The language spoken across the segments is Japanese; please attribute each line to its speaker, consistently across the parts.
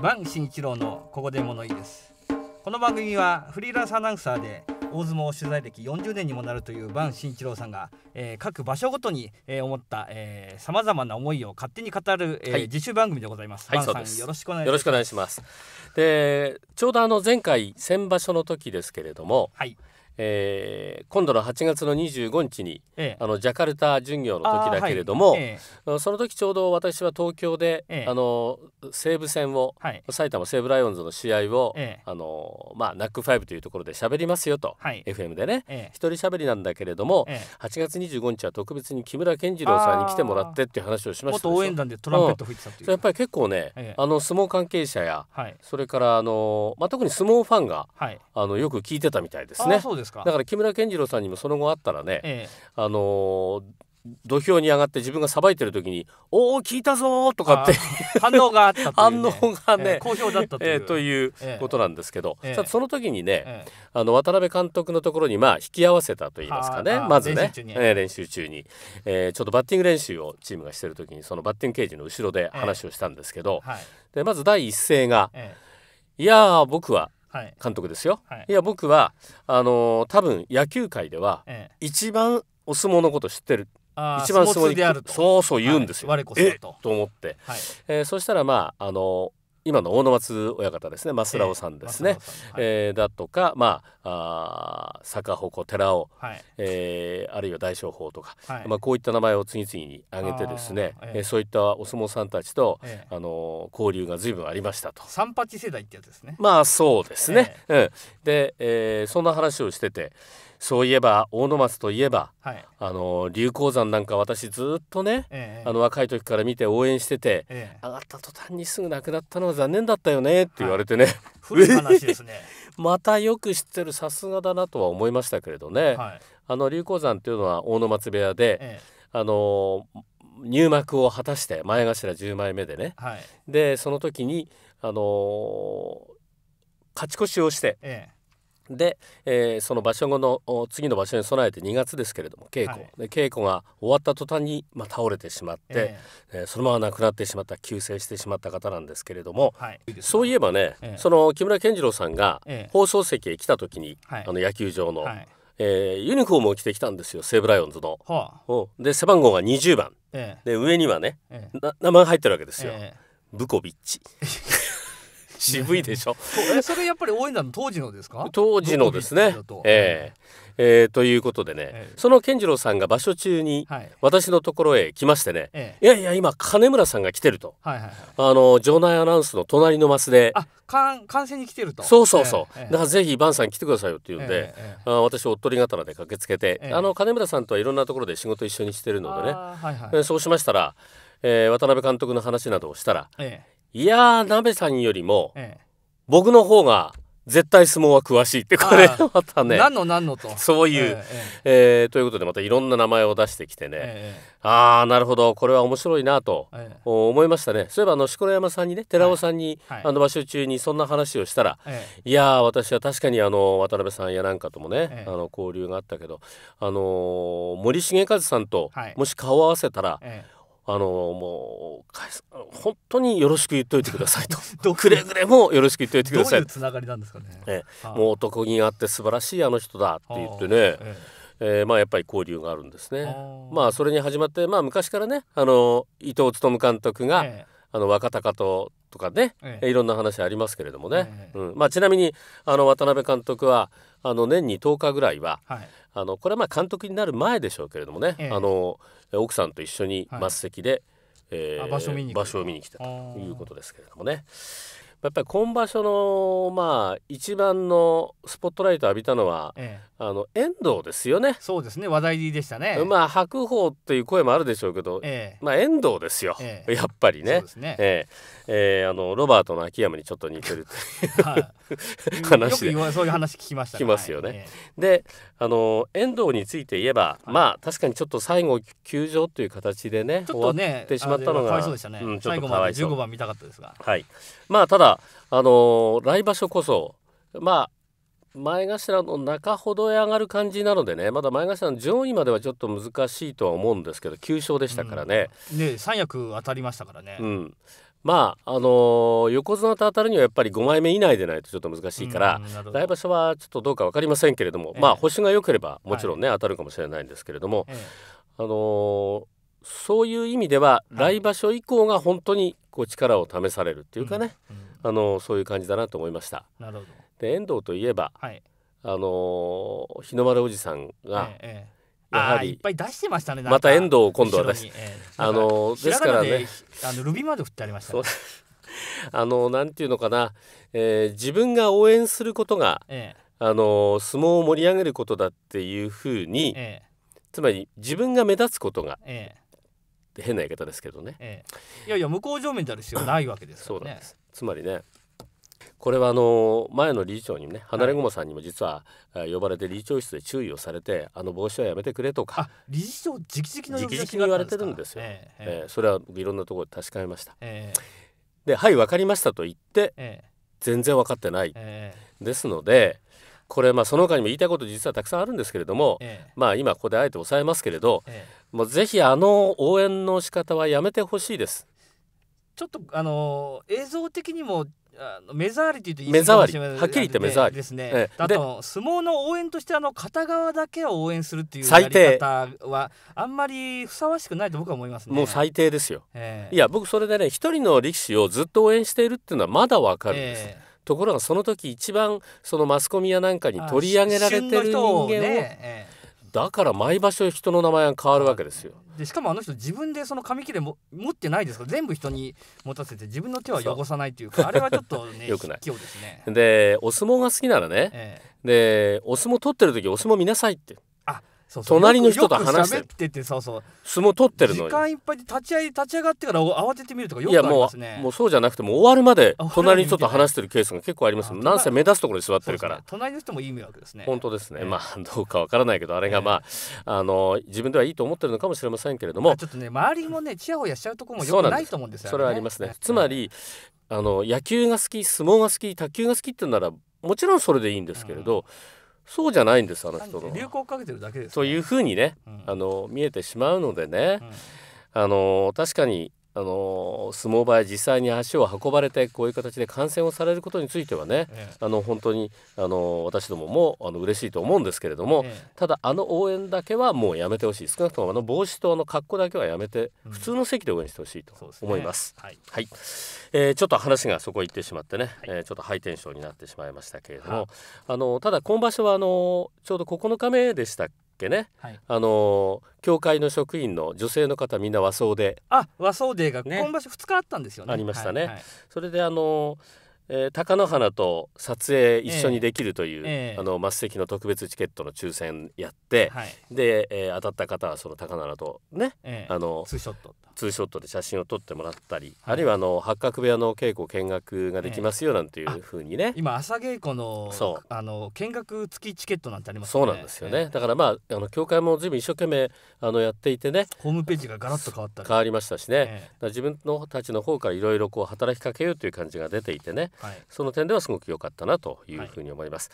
Speaker 1: 万慎一郎のここで物言いですこの番組はフリーランスアナウンサーで大相撲取材歴40年にもなるという万慎一郎さんが、えー、各場所ごとに、えー、思ったさまざまな思いを勝手に語る、えー、はい、自主番組でございます。はい、よろしくお願いしますよろしくお願いしますで
Speaker 2: ちょうどあの前回先場所の時ですけれども、はいえー、今度の8月の25日に、ええ、あのジャカルタ巡業の時だけれども、はいえ、その時ちょうど私は東京で、あの西武戦を、はい、埼玉西武ライオンズの試合を、あのまあ、ナックファイブというところで喋りますよと、はい、FM でね、ええ、一人喋りなんだけれども、ええ、8月25日は特別に木村健次郎さんに来てもらってっていう話をしました応やっぱり結構ね、あの相撲関係者や、はい、それからあの、まあ、特に相撲ファンが、はい、あのよく聞いてたみたいですね。そうですですかだから木村健次郎さんにもその後あったらね、ええ、あのー土俵に上がって自分がさばいてる時に「おお聞いたぞ!」とかって反応があったという、ね、反応がね、えー、好評だったというえー、ということなんですけど、えー、その時にね、えー、あの渡辺監督のところにまあ引き合わせたと言いますかねまずね練習中に,、えー、練習中にえー、ちょっとバッティング練習をチームがしてる時にそのバッティングケージの後ろで話をしたんですけど、はい、でまず第一声が「いやー僕は監督ですよ、はい、いや僕はあのー、多分野球界では一番お相撲のこと知ってる、
Speaker 1: 一番相撲に
Speaker 2: そうそう言うんですよ、はい、えとと思って、はい、えー、そしたらまああの今の大野松親方ですね増田さんですね、えー、えー、だとか、まあ、あ坂鉾寺尾、はい、えー、あるいは大翔法とか、はい、まあ、こういった名前を次々に挙げてですね、えー、そういったお相撲さんたちと、えー、あの交流が随分ありましたと。
Speaker 1: 三八世代ってやつですねまあ
Speaker 2: そうですね、うん、で、えー、そんな話をしてて。そういえば大野松といえば、はい、あの流行山なんか私ずっとね、ええ、あの若い時から見て応援してて、え、上がった途端にすぐなくなったのは残念だったよねって言われてね、はい、古い話ですね またよく知ってるさすがだなとは思いましたけれどね、はい、あの流行山っていうのは大野松部屋で、あの入幕を果たして前頭10枚目でね、でその時にあの勝ち越しをして。で、えー、その場所後の次の場所に備えて2月ですけれども稽古、はい、で稽古が終わった途端に、まあ、倒れてしまって、えー、えー、そのまま亡くなってしまった急逝してしまった方なんですけれども、はい、そういえばね、えー、その木村健次郎さんが放送席へ来た時に、えー、あの野球場の、はい、えー、ユニフォームを着てきたんですよ西武ライオンズの。はあ、で背番号が20番、で上にはね、名前入ってるわけですよ。ブコビッチ 渋いでしょ
Speaker 1: それやっぱり大いなの当時のですか当時のですね
Speaker 2: えー、えー、ということでね、えー、その健次郎さんが場所中に私のところへ来ましてね、えー、いやいや今金村さんが来てると、はいはいはい、あの場内アナウンスの隣のマスであ
Speaker 1: 観観戦に来てるとそうそうそう、だからぜ
Speaker 2: ひバンさん来てくださいよって言うんで、ええあ私おっとり刀で駆けつけて、えあの金村さんとはいろんなところで仕事一緒にしてるのでね、はいはい、そうしましたらえー、渡辺監督の話などをしたら、ええ、いやー、鍋さんよりも、ええ、僕の方が絶対相撲は詳しいってこれまたね何の何のとそういう、えええー、ということでまたいろんな名前を出してきてね、ええ、ああなるほどこれは面白いなと、え、思いましたねそういえばあの錣山さんにね寺尾さんに、はい、あの場所中にそんな話をしたら、いや私は確かにあの渡辺さんやなんかともね、あの交流があったけど、あのー、森重和さんともし顔を合わせたら、ええあのも
Speaker 1: う本
Speaker 2: 当によろしく言っといてくださいと くれぐれもよろしく言っといてくださいどういうつながりなんですかね、ええ、もう男気があって素晴らしいあの人だって言ってね、あ、えええー、まあやっぱり交流があるんですね。まあそれに始まってまあ昔からねあの伊藤勉監督が、ええあの若隆ととかね、ええ、いろんな話ありますけれどもね、え、うんまあ、ちなみにあの渡辺監督はあの年に10日ぐらいは、はい、あのこれはまあ監督になる前でしょうけれどもね、あの奥さんと一緒に末席で、はい、えー、場所を見に来たということですけれどもね。やっぱり今場所の、まあ、一番のスポットライト浴びたのは、ええ、あの遠藤ですよね。そうで
Speaker 1: すね話題でしたね。まあ
Speaker 2: 白鵬っていう声もあるでしょうけど、え、まあ遠藤ですよ、やっぱりね。ねえええあのロバートの秋山にちょっと似てるという、はい、話で。よくそういう話聞きました、聞きますよね。はい、であの遠藤について言えば、はい、まあ確かにちょっと最後休場という形でね、ね、終わってしまったのが、うん、ちょっとかわいそう。最後まで15番見たかったですが。はい。まあただあのー、来場所こそまあ前頭の中ほどへ上がる感じなのでねまだ前頭の上位まではちょっと難しいとは思うんですけど9勝でしたからね。
Speaker 1: うん、ね三役当たりましたからね。う
Speaker 2: ん、まああのー、横綱と当たるにはやっぱり5枚目以内でないとちょっと難しいから、うん、来場所はちょっとどうか分かりませんけれども、えー、まあ星が良ければもちろんね、はい、当たるかもしれないんですけれども、えー、あのー、そういう意味では来場所以降が本当にこう力を試されるっていうかね、うんあのそういう感じだなと思いました。なるほどで遠藤といえば、はい、あの日の丸おじさんが、ええやはりいっぱい出してましたねまた遠藤を今度は出して、えあのですからね
Speaker 1: あのルビーまで振ってありました、ね、
Speaker 2: あのなんていうのかな、えー、自分が応援することが、えー、あの相撲を盛り上げることだっていうふうに、えー、つまり自分が目立つことが、変な言い方ですけどね、
Speaker 1: いやいや向こう上面たる必要ないわけですからねそうなんです
Speaker 2: つまりねこれはあの前の理事長にね離れ駒さんにも実は呼ばれて理事長室で注意をされて、はい、あの帽子はやめてくれとか
Speaker 1: 理事長直々の直々に言われてるんですよ、えええ
Speaker 2: それはいろんなところで確かめました、えで「はい分かりました」と言って、え全然分かってない、えですのでこれまあその他にも言いたいこと実はたくさんあるんですけれども、えまあ今ここであえて抑えますけれど、ええ、もうぜひあの応援の仕方はやめてほしいです。
Speaker 1: ちょっとあの映像的にもあの目障りというと目障りはっきり言って目障りですね、ええ、あと相撲の応援としてあの片側だけを応援するっていうやり方はあんまりふさわしくないと僕は思います、ね、もう最低ですよ、え、
Speaker 2: いや僕それでね一人の力士をずっと応援しているっていうのはまだわかるんです、ところがその時一番そのマスコミやなんかに取り上げられてる人間を、ねだから毎場所人の名前が変わるわけですよ。
Speaker 1: でしかもあの人自分でその紙切れも持ってないですから全部人に持たせて自分の手は汚さないというかあれはちょっとね よくない卑怯で
Speaker 2: すね。でお相撲が好きならね、ええ、でお相撲取ってる時お相撲見なさいって。そうそう隣の人と話してるっ
Speaker 1: ててそうそう
Speaker 2: 相撲取ってるの時
Speaker 1: 間いっぱいで立ち合い立ち上がってから慌ててみるとかよくありますねいや
Speaker 2: もうもうそうじゃなくても終わるまで隣の人と話してるケースが結構ありますなんせ目立つところに座ってるから、ね、
Speaker 1: 隣の人もいい迷惑ですね
Speaker 2: 本当ですね、えー、まあどうかわからないけどあれがまあ、えー、あの自分ではいいと思ってるのかもしれませんけれどもちょっとね
Speaker 1: 周りもねちやほやしちゃうところもよくないと思うんですよねそれはありま
Speaker 2: すね、つまりあの野球が好き相撲が好き卓球が好きってならもちろんそれでいいんですけれど、うんそうじゃないんですあの人の流
Speaker 1: 行かけてるだけです、ね、そう
Speaker 2: いうふうにね、あの見えてしまうのでね、あの確かにあの相撲場へ実際に足を運ばれてこういう形で観戦をされることについてはね、ええ、あの本当にあの私どももあの嬉しいと思うんですけれども、え、ただあの応援だけはもうやめてほしい少なくともあの帽子とあの格好だけはやめて、普通の席で応援してほしいと思います。ちょっと話がそこ行ってしまってね、はい、えー、ちょっとハイテンションになってしまいましたけれども、あのただ今場所はあのちょうど9日目でしたけね、はい、あの教会の職員の女性の方みんな和装で
Speaker 1: あ和装デーが、今場所2日あったんですよねありましたね、はいはい、それであの
Speaker 2: えー、高野花と撮影一緒にできるという、えー、あの末席の特別チケットの抽選やって、はい、で、えー、当たった方はその高野花とね、えー、あのツーショットツーショットで写真を撮ってもらったり、はい、あるいはあの八角部屋の稽古見学ができますよなんていうふうにね、
Speaker 1: 今朝稽古のそうあの見学付きチケットなんてあります、ね、そうなんですよね、だ
Speaker 2: からまああの教会も随分一生懸命あのやっていてね
Speaker 1: ホームページがガラッと変わった
Speaker 2: 変わりましたしね、自分のたちの方からいろいろこう働きかけようという感じが出ていてねはい、その点ではすごく良かったなというふうに思います。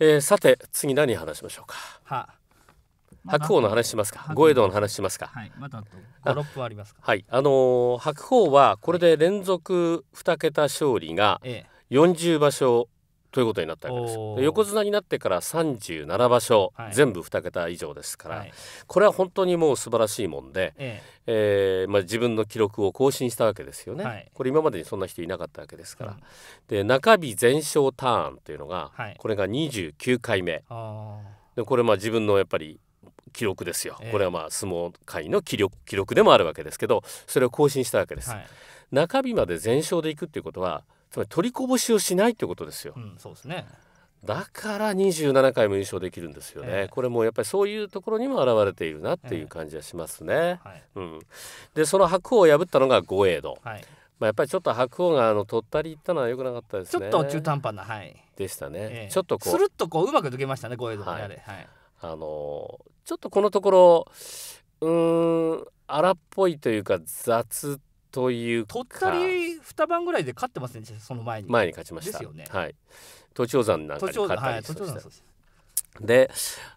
Speaker 2: はい、えー、さて次何話しましょうか。は白鵬の話しますか、五江道の話しますか。はい、まだあと分ありますはい、あのー、白鵬はこれで連続二桁勝利が40場所ということになったわけです横綱になってから37場所、はい、全部2桁以上ですから、はい、これは本当にもう素晴らしいもんで、えええー、まあ、自分の記録を更新したわけですよね、はい、これ今までにそんな人いなかったわけですから、うん、で中日全勝ターンというのが、これが29回目でこれまあ自分のやっぱり記録ですよ、えこれはまあ相撲界の記録記録でもあるわけですけどそれを更新したわけです、はい、中日まで全勝でいくっていうことはつまり取りこぼしをしないってことですよ。うん、そうですねだから二十七回も優勝できるんですよね、えー、これもやっぱりそういうところにも現れているなっていう感じはしますね。えーはい、うん、でその白鵬を破ったのが豪栄道、はいまあ、やっぱりちょっと白鵬があの取ったりいったのはよくなかったですね。ちょっと中短パンな、はい、でしたね、えー、ちょっとこうする
Speaker 1: っとこううまく抜けましたね五栄道あれ、はい、はい、
Speaker 2: あのー、ちょっとこのところうん荒っぽいというか雑という鳥取
Speaker 1: 二番ぐらいで勝ってますねその前に前に勝ちましたですよねは
Speaker 2: い都庁山なんかに勝ったりしました、はい、で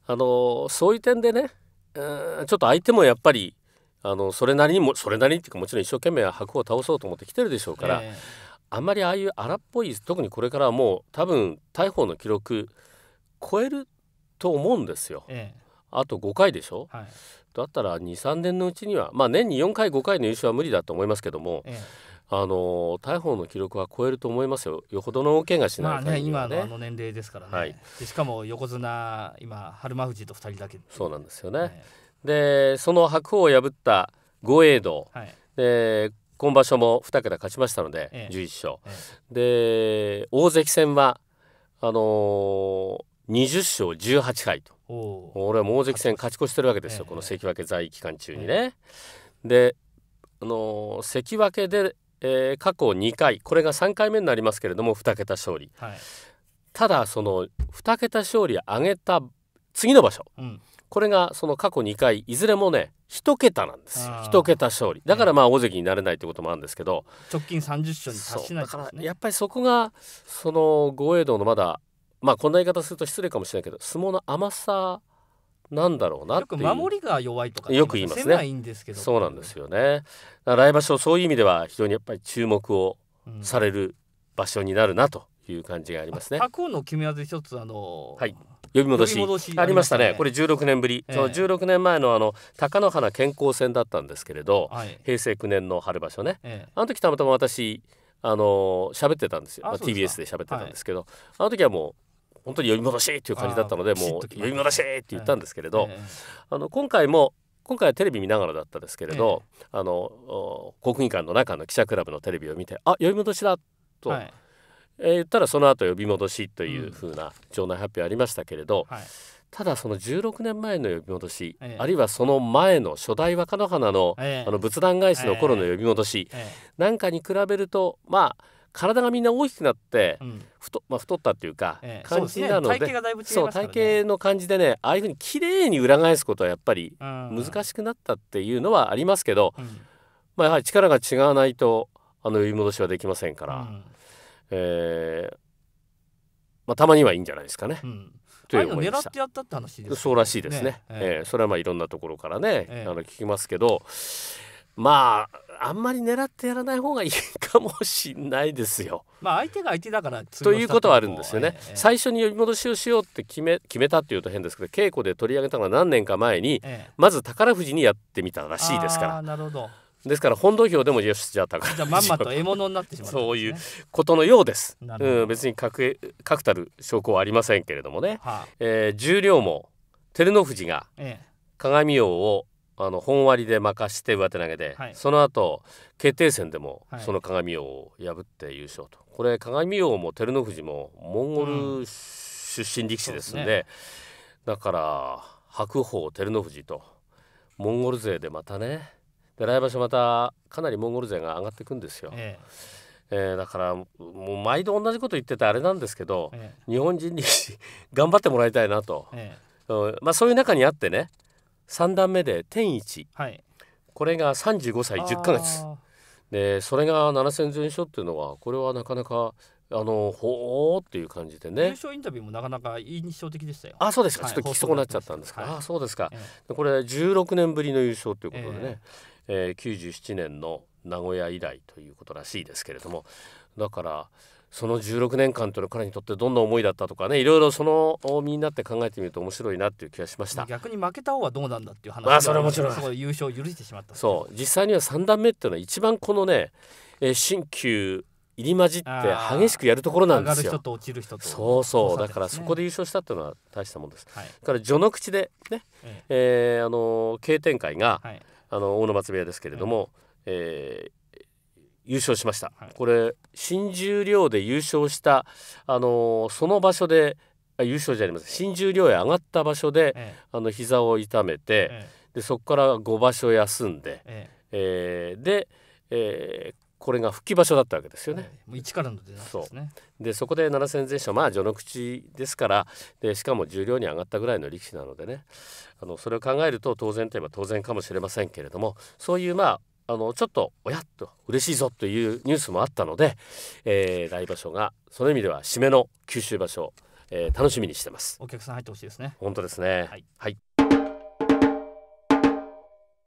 Speaker 2: あのそういう点でねちょっと相手もやっぱりあのそれなりにもそれなりにっていうかもちろん一生懸命は白を倒そうと思ってきてるでしょうから、えー、あんまりああいう荒っぽい特にこれからはもう多分大鵬の記録超えると思うんですよ、えー、あと5回でしょ、はいだったら23年のうちにはまあ年に4回5回の優勝は無理だと思いますけども、ええ、あの大鵬の記録は超えると思いますよよほどの大怪がしない限
Speaker 1: ね、まあね今のあの年齢ですからね、はい、しかも横綱今春馬富士と2人だけそ
Speaker 2: うなんですよね、でその白鵬を破った豪栄道、はい、で今場所も2桁勝ちましたので、11勝、ええ、で大関戦はあのー20勝18敗と俺は大関戦勝ち越してるわけですよ、この関脇在位期間中にね。で、あのー、関脇で、えー、過去2回これが3回目になりますけれども2桁勝利、はい、ただその2桁勝利上げた次の場所、うん、これがその過去2回いずれもね1桁なんですよ1桁勝利だからまあ大関になれないってこともあるんですけど、
Speaker 1: 直近30勝に達しない、ね、だからやっぱりそこが
Speaker 2: その豪栄道のまだまあこんな言い方すると失礼かもしれないけど相撲の甘さなんだろうなよく守りが弱いとかよく言いますねそうなんですよね来場所そういう意味では非常にやっぱり注目をされる場所になるなという感じがありますね、
Speaker 1: 白鵬の決め技一つあのはい呼び戻し、ありましたねこれ16年ぶり、えー、その
Speaker 2: 16年前のあの貴乃花健康戦だったんですけれど、はい、平成9年の春場所ね、えー、あの時たまたま私あの喋ってたんですよまあ、TBS で喋ってたんですけどあの時はもう本当に呼び戻しっていう感じだったのでもう呼び戻しって言ったんですけれど、あの今回も今回はテレビ見ながらだったですけれど、あの国技館の中の記者クラブのテレビを見て「あ呼び戻しだ」と、はい、えー、言ったらその後呼び戻しというふうな場内発表ありましたけれど、うんはい、ただその16年前の呼び戻し、えー、あるいはその前の初代若乃花のえー、あの仏壇返しの頃の呼び戻し、えー、なんかに比べるとまあ体がみんな大きくなって、太まあ、太ったっていうか、感じなので,、そう体型の感じでねああいうふうに綺麗に裏返すことはやっぱり難しくなったっていうのはありますけど、まあ、やはり力が違わないとあの呼び戻しはできませんから、うえまあ、たまにはいいんじゃないですかね。という狙ってやったって話そうらしいですね。ねええそれはまあいろんなところからね、あの聞きますけど。まああんまり狙ってやらない方がいいかもしれないですよ。
Speaker 1: まあ相手が相手だからということはあ
Speaker 2: るんですよね。ええ、最初に呼び戻しをしようって決め決めたっていうと変ですけど稽古で取り上げたのは何年か前に、え、まず宝富士にやってみたらしいですから。なるほどですから本土俵でもよしじゃあ宝富士じゃまんまと獲物になってしまう、ね、そういうことのようです。うん、別に確確たる証拠はありませんけれどもね、はあ、えー、重量も照ノ富士が鏡王をあの本割で任して上手投げで、はい、その後決定戦でもその鏡を破って優勝と、はい、これ鏡王も照ノ富士もモンゴル出身力士ですんでうんでね、だから白鵬照ノ富士とモンゴル勢でまたねで来場所またかなりモンゴル勢が上がっていくんですよ。えええー、だからもう毎度同じこと言っててあれなんですけど、ええ、日本人に頑張ってもらいたいなと、え、まあ、そういう中にあってね3段目で天一、はい、これが35歳10か月でそれが7戦全勝っていうのはこれはなかなかあのほーっていう感じでね優勝
Speaker 1: インタビューもなかなか印象的でしたよあそうですか、はい、ちょっと聞き損
Speaker 2: なっちゃったんですか、はい、あそうですか、ええ、これ16年ぶりの優勝ということでね、えええー、97年の名古屋以来ということらしいですけれどもだからその16年間というのは彼にとってどんな思いだったとかねいろいろその身になって考えてみると面白いなっていう気がしました逆
Speaker 1: に負けた方はどうなんだっていう話まあそれはもちろん優勝を許してしまっ
Speaker 2: たそう実際には3段目っていうのは一番このね、えー、新旧入り混じって激しくやるところなんですよ。そうそう、ね、だからそこで優勝したっていうのは大したもんです。はい、だから序の口でね、えええー、あの経典会が、はい、あの大野松部屋ですけれども、えええー優勝しました、はい、これ新十両で優勝した、あのー、その場所で優勝じゃありません新十両へ上がった場所で、ええ、あの膝を痛めて、ええ、でそこから5場所休んで、ええー、で、えー、これが復帰場所だったわけですよ
Speaker 1: ね。はい、一からの出ですね。
Speaker 2: そでそこで七戦全勝まあ序の口ですからでしかも十両に上がったぐらいの力士なのでねあのそれを考えると当然といえば当然かもしれませんけれどもそういうまああのちょっとおやっと嬉しいぞというニュースもあったので、えー、来場所がその意味では締めの九州場所、えー、楽しみにしてますお
Speaker 1: 客さん入ってほしいですね
Speaker 2: 本当ですねはい、はい